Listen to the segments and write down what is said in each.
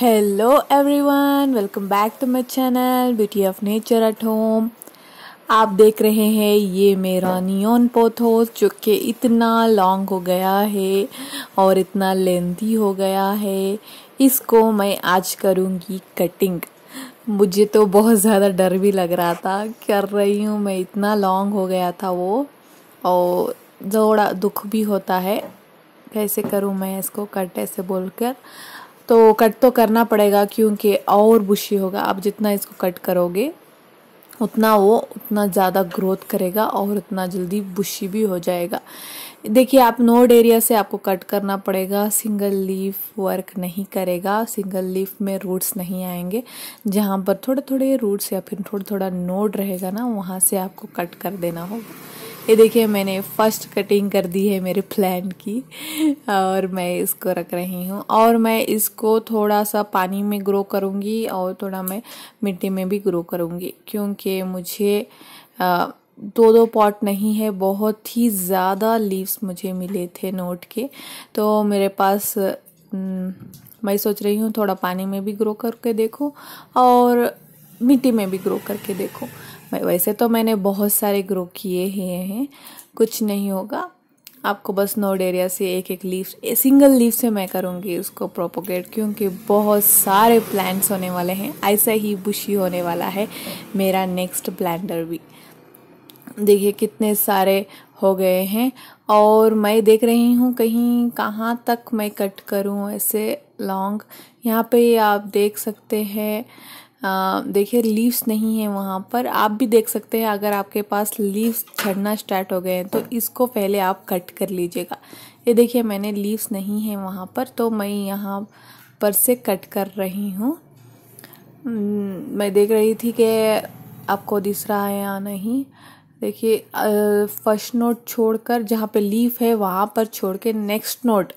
hello everyone welcome back to my channel beauty of nature at home आप देख रहे हैं ये मेरा नियोन पोथोस जो कि इतना लॉन्ग हो गया है और इतना लेंथी हो गया है इसको मैं आज करूँगी कटिंग मुझे तो बहुत ज़्यादा डर भी लग रहा था कर रही हूँ मैं इतना लॉन्ग हो गया था वो और थोड़ा दुख भी होता है कैसे करूँ मैं इसको कट ऐसे बोलकर तो कट तो करना पड़ेगा क्योंकि और बुशी होगा आप जितना इसको कट करोगे उतना वो उतना ज़्यादा ग्रोथ करेगा और उतना जल्दी बुशी भी हो जाएगा देखिए आप नोड एरिया से आपको कट करना पड़ेगा सिंगल लीफ वर्क नहीं करेगा सिंगल लीफ में रूट्स नहीं आएंगे जहाँ पर थोड़े थोड़े रूट्स या फिर थोड़ा थोड़ा नोड रहेगा ना वहाँ से आपको कट कर देना होगा ये देखिए मैंने फर्स्ट कटिंग कर दी है मेरे प्लान की और मैं इसको रख रही हूँ और मैं इसको थोड़ा सा पानी में ग्रो करूँगी और थोड़ा मैं मिट्टी में भी ग्रो करूँगी क्योंकि मुझे आ, दो दो पॉट नहीं है बहुत ही ज़्यादा लीव्स मुझे मिले थे नोट के तो मेरे पास न, मैं सोच रही हूँ थोड़ा पानी में भी ग्रो करके देखो और मिट्टी में भी ग्रो करके देखो वैसे तो मैंने बहुत सारे ग्रो किए हुए हैं कुछ नहीं होगा आपको बस नोड एरिया से एक एक लीफ सिंगल लीफ से मैं करूँगी उसको प्रोपोगेट क्योंकि बहुत सारे प्लांट्स होने वाले हैं ऐसा ही बुशी होने वाला है मेरा नेक्स्ट प्लांटर भी देखिए कितने सारे हो गए हैं और मैं देख रही हूँ कहीं कहाँ तक मैं कट करूँ ऐसे लॉन्ग यहाँ पे आप देख सकते हैं देखिए लीव्स नहीं है वहाँ पर आप भी देख सकते हैं अगर आपके पास लीव्स झड़ना स्टार्ट हो गए हैं तो इसको पहले आप कट कर लीजिएगा ये देखिए मैंने लीव्स नहीं है वहाँ पर तो मैं यहाँ पर से कट कर रही हूँ हम्म, मैं देख रही थी कि आपको दिस रहा है या नहीं देखिए फर्स्ट नोट छोड़कर जहाँ पे लीफ है वहाँ पर छोड़ के नेक्स्ट नोट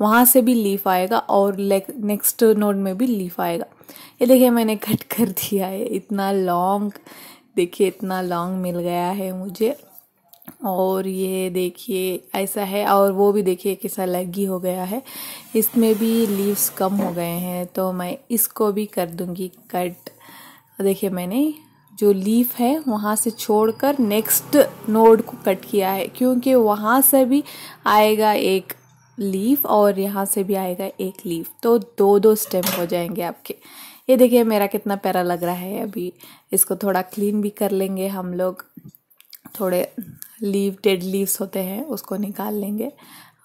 वहाँ से भी लीफ आएगा और नेक्स्ट नोट में भी लीफ आएगा ये देखिए मैंने कट कर दिया है इतना लॉन्ग देखिए इतना लॉन्ग मिल गया है मुझे और ये देखिए ऐसा है और वो भी देखिए कैसा लगी हो गया है इसमें भी लीव्स कम हो गए हैं तो मैं इसको भी कर दूँगी कट देखिए मैंने जो लीफ है वहाँ से छोड़कर नेक्स्ट नोड को कट किया है क्योंकि वहाँ से भी आएगा एक लीफ और यहाँ से भी आएगा एक लीफ तो दो दो स्टेम हो जाएंगे आपके ये देखिए मेरा कितना प्यारा लग रहा है अभी इसको थोड़ा क्लीन भी कर लेंगे हम लोग थोड़े लीव डेड लीव्स होते हैं उसको निकाल लेंगे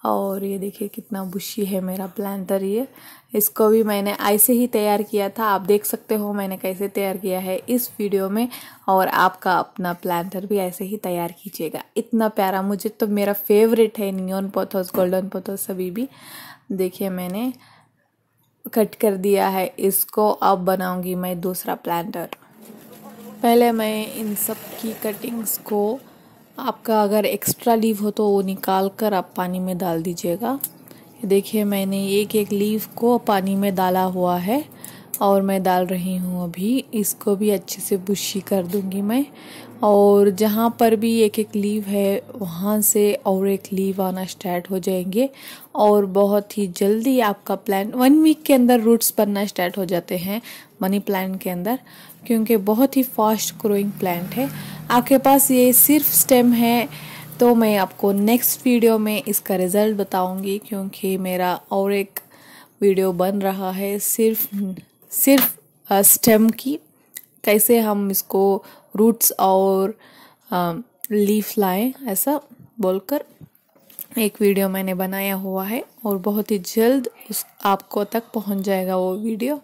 और ये देखिए कितना बुशी है मेरा प्लांटर ये इसको भी मैंने ऐसे ही तैयार किया था आप देख सकते हो मैंने कैसे तैयार किया है इस वीडियो में और आपका अपना प्लांटर भी ऐसे ही तैयार कीजिएगा इतना प्यारा मुझे तो मेरा फेवरेट है न्योन पोथोस गोल्डन पोथोस सभी भी देखिए मैंने कट कर दिया है इसको अब बनाऊँगी मैं दूसरा प्लांटर पहले मैं इन सब की कटिंग्स को आपका अगर एक्स्ट्रा लीव हो तो वो निकाल कर आप पानी में डाल दीजिएगा देखिए मैंने एक एक लीव को पानी में डाला हुआ है और मैं डाल रही हूँ अभी इसको भी अच्छे से बुशी कर दूँगी मैं और जहाँ पर भी एक एक लीव है वहाँ से और एक लीव आना स्टार्ट हो जाएंगे और बहुत ही जल्दी आपका प्लान वन वीक के अंदर रूट्स बनना स्टार्ट हो जाते हैं मनी प्लांट के अंदर क्योंकि बहुत ही फास्ट ग्रोइंग प्लांट है आपके पास ये सिर्फ स्टेम है तो मैं आपको नेक्स्ट वीडियो में इसका रिज़ल्ट बताऊंगी क्योंकि मेरा और एक वीडियो बन रहा है सिर्फ सिर्फ स्टेम की कैसे हम इसको रूट्स और लीफ um, लाए ऐसा बोलकर एक वीडियो मैंने बनाया हुआ है और बहुत ही जल्द उस आपको तक पहुंच जाएगा वो वीडियो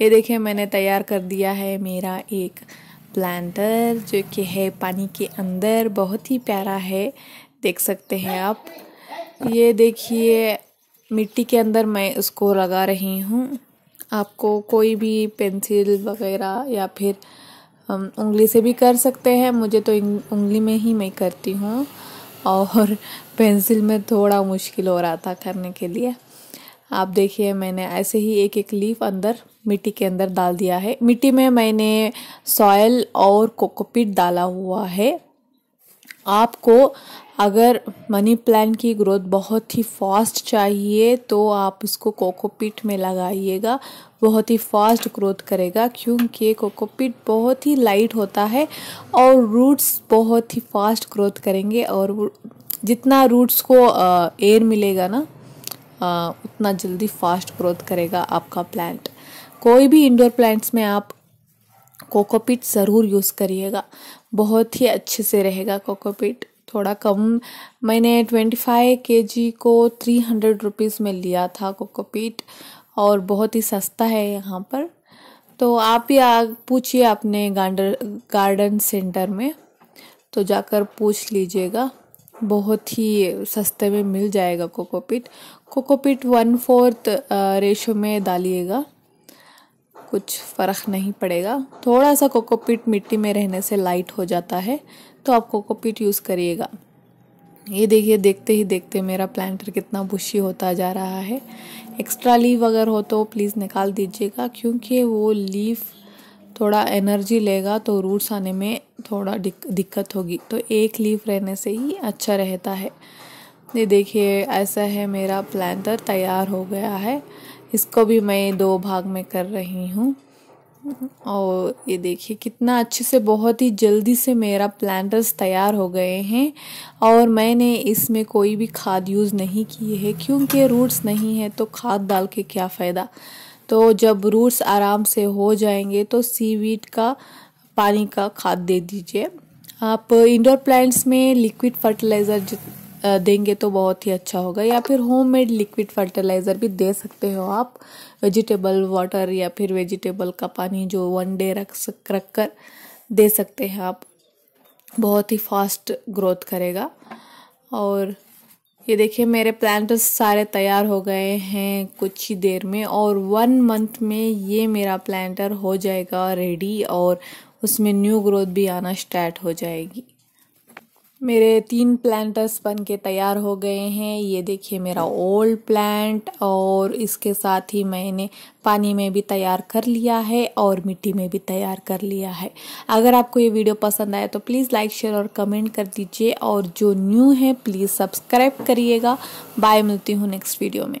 ये देखिए मैंने तैयार कर दिया है मेरा एक प्लांटर जो कि है पानी के अंदर बहुत ही प्यारा है देख सकते हैं आप ये देखिए मिट्टी के अंदर मैं उसको लगा रही हूँ आपको कोई भी पेंसिल वगैरह या फिर हम उंगली से भी कर सकते हैं मुझे तो उंगली में ही मैं करती हूँ और पेंसिल में थोड़ा मुश्किल हो रहा था करने के लिए आप देखिए मैंने ऐसे ही एक एक लीफ अंदर मिट्टी के अंदर डाल दिया है मिट्टी में मैंने सॉयल और कोकोपीट डाला हुआ है आपको अगर मनी प्लांट की ग्रोथ बहुत ही फास्ट चाहिए तो आप इसको कोकोपीट में लगाइएगा बहुत ही फास्ट ग्रोथ करेगा क्योंकि कोकोपीट बहुत ही लाइट होता है और रूट्स बहुत ही फास्ट ग्रोथ करेंगे और जितना रूट्स को एयर मिलेगा ना उतना जल्दी फास्ट ग्रोथ करेगा आपका प्लांट कोई भी इंडोर प्लांट्स में आप कोकोपीट ज़रूर यूज़ करिएगा बहुत ही अच्छे से रहेगा कोकोपीट थोड़ा कम मैंने ट्वेंटी फाइव के जी को थ्री हंड्रेड रुपीज़ में लिया था कोकोपीट और बहुत ही सस्ता है यहाँ पर तो आप ही पूछिए अपने गार्डन गार्डन सेंटर में तो जाकर पूछ लीजिएगा बहुत ही सस्ते में मिल जाएगा cocopeat cocopeat one fourth ratio में डालिएगा कुछ फ़र्क नहीं पड़ेगा थोड़ा सा कोकोपीट मिट्टी में रहने से लाइट हो जाता है तो आप कोकोपीट यूज़ करिएगा ये देखिए देखते ही देखते मेरा प्लांटर कितना बुशी होता जा रहा है एक्स्ट्रा लीव अगर हो तो प्लीज़ निकाल दीजिएगा क्योंकि वो लीव थोड़ा एनर्जी लेगा तो रूट्स आने में थोड़ा दिक्कत होगी तो एक लीव रहने से ही अच्छा रहता है ये देखिए ऐसा है मेरा प्लांटर तैयार हो गया है इसको भी मैं दो भाग में कर रही हूँ और ये देखिए कितना अच्छे से बहुत ही जल्दी से मेरा प्लांटर्स तैयार हो गए हैं और मैंने इसमें कोई भी खाद यूज़ नहीं की है क्योंकि रूट्स नहीं है तो खाद डाल के क्या फ़ायदा तो जब रूट्स आराम से हो जाएंगे तो सीवीड का पानी का खाद दे दीजिए आप इंडोर प्लांट्स में लिक्विड फर्टिलाइज़र देंगे तो बहुत ही अच्छा होगा या फिर होममेड लिक्विड फर्टिलाइज़र भी दे सकते हो आप वेजिटेबल वाटर या फिर वेजिटेबल का पानी जो वन डे रख सक रख कर दे सकते हैं आप बहुत ही फास्ट ग्रोथ करेगा और ये देखिए मेरे प्लांट्स सारे तैयार हो गए हैं कुछ ही देर में और वन मंथ में ये मेरा प्लांटर हो जाएगा रेडी और उसमें न्यू ग्रोथ भी आना स्टार्ट हो जाएगी मेरे तीन प्लांटर्स बन के तैयार हो गए हैं ये देखिए मेरा ओल्ड प्लांट और इसके साथ ही मैंने पानी में भी तैयार कर लिया है और मिट्टी में भी तैयार कर लिया है अगर आपको ये वीडियो पसंद आए तो प्लीज़ लाइक शेयर और कमेंट कर दीजिए और जो न्यू है प्लीज़ सब्सक्राइब करिएगा बाय मिलती हूँ नेक्स्ट वीडियो में